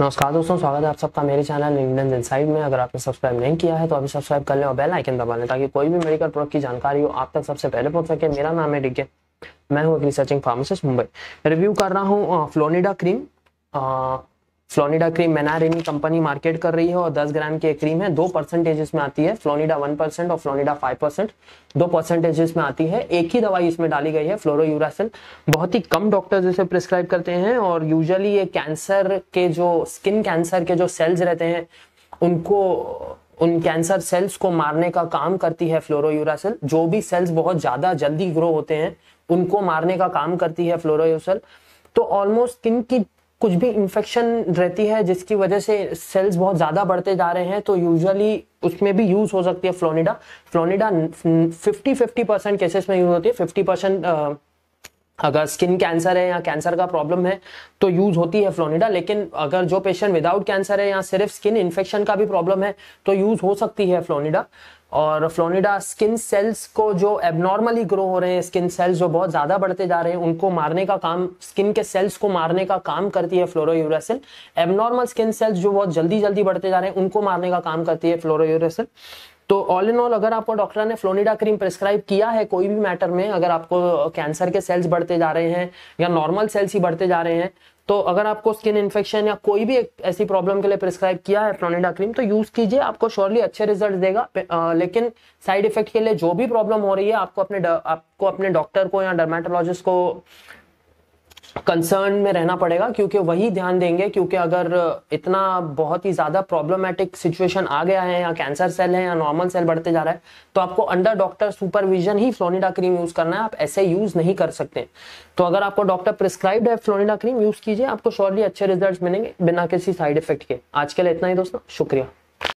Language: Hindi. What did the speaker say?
नमस्कार दोस्तों स्वागत है आप सबका मेरे चैनल इंडियन इनसाइड में अगर आपने सब्सक्राइब नहीं किया है तो अभी सब्सक्राइब कर लें और बेल आइकन दबा लें ताकि कोई भी मेडिकल प्रोडक्ट की जानकारी हो आप तक सबसे पहले पहुंच सके मेरा नाम है डिगे मैं हूँ एक रिसर्चिंग फार्मासिस्ट मुंबई रिव्यू कर रहा हूँ फ्लोनिडा क्रीम आ, Flonida cream Menarini company market कर रही है और 10 ग्राम की क्रीम है दो परसेंटेज में आती है फ्लोनिडा वन परसेंट और फ्लोनिडा फाइव परसेंट दो परसेंटेज में आती है एक ही दवाई इसमें डाली गई है फ्लोरो यूरासिल बहुत ही कम डॉक्टर्स इसे प्रिस्क्राइब करते हैं और यूजली ये कैंसर के जो स्किन कैंसर के जो सेल्स रहते हैं उनको उन कैंसर सेल्स को मारने का काम करती है फ्लोरो यूरासिल जो भी सेल्स बहुत ज्यादा जल्दी ग्रो होते हैं उनको मारने का काम करती है फ्लोरोयूसल तो ऑलमोस्ट स्किन की कुछ भी इन्फेक्शन रहती है जिसकी वजह से सेल्स बहुत ज़्यादा बढ़ते जा रहे हैं तो यूजुअली उसमें भी यूज़ हो सकती है Flonida Flonida fifty fifty percent cases में यूज़ होती है फिफ्टी परसेंट अगर स्किन कैंसर है या कैंसर का प्रॉब्लम है तो यूज़ होती है फ्लोनिडा लेकिन अगर जो पेशेंट विदाउट कैंसर है या सिर्फ स्किन इन्फेक्शन का भी प्रॉब्लम है तो यूज़ हो सकती है फ्लोनिडा और फ्लोनिडा स्किन सेल्स को जो एबनॉर्मली ग्रो हो रहे हैं स्किन सेल्स जो बहुत ज़्यादा बढ़ते जा रहे हैं उनको मारने का काम स्किन के सेल्स को मारने का काम करती है फ्लोरोसिल एबनॉर्मल स्किन सेल्स जो बहुत जल्दी जल्दी बढ़ते जा रहे हैं उनको मारने का काम करती है फ्लोरोसिल तो ऑल इन ऑल अगर आपको डॉक्टर ने फ्लोनिडा क्रीम प्रिस्क्राइब किया है कोई भी मैटर में अगर आपको कैंसर uh, के सेल्स बढ़ते जा रहे हैं या नॉर्मल सेल्स ही बढ़ते जा रहे हैं तो अगर आपको स्किन इन्फेक्शन या कोई भी ऐसी प्रॉब्लम के लिए प्रिस्क्राइब किया है फ्लोनिडा क्रीम तो यूज कीजिए आपको श्योरली अच्छे रिजल्ट देगा uh, लेकिन साइड इफेक्ट के लिए जो भी प्रॉब्लम हो रही है आपको अपने uh, आपको अपने डॉक्टर को या डर्माटोलॉजिस्ट को कंसर्न में रहना पड़ेगा क्योंकि वही ध्यान देंगे क्योंकि अगर इतना बहुत ही ज्यादा प्रॉब्लमेटिक सिचुएशन आ गया है या कैंसर सेल है या नॉर्मल सेल बढ़ते जा रहा है तो आपको अंडर डॉक्टर सुपरविजन ही फ्लोनिडा क्रीम यूज करना है आप ऐसे यूज नहीं कर सकते तो अगर आपको डॉक्टर प्रिस्क्राइब है फ्लोनिडा क्रीम यूज कीजिए आपको श्योरली अच्छे रिजल्ट मिलेंगे बिना किसी साइड इफेक्ट के आज के लिए इतना ही दोस्तों शुक्रिया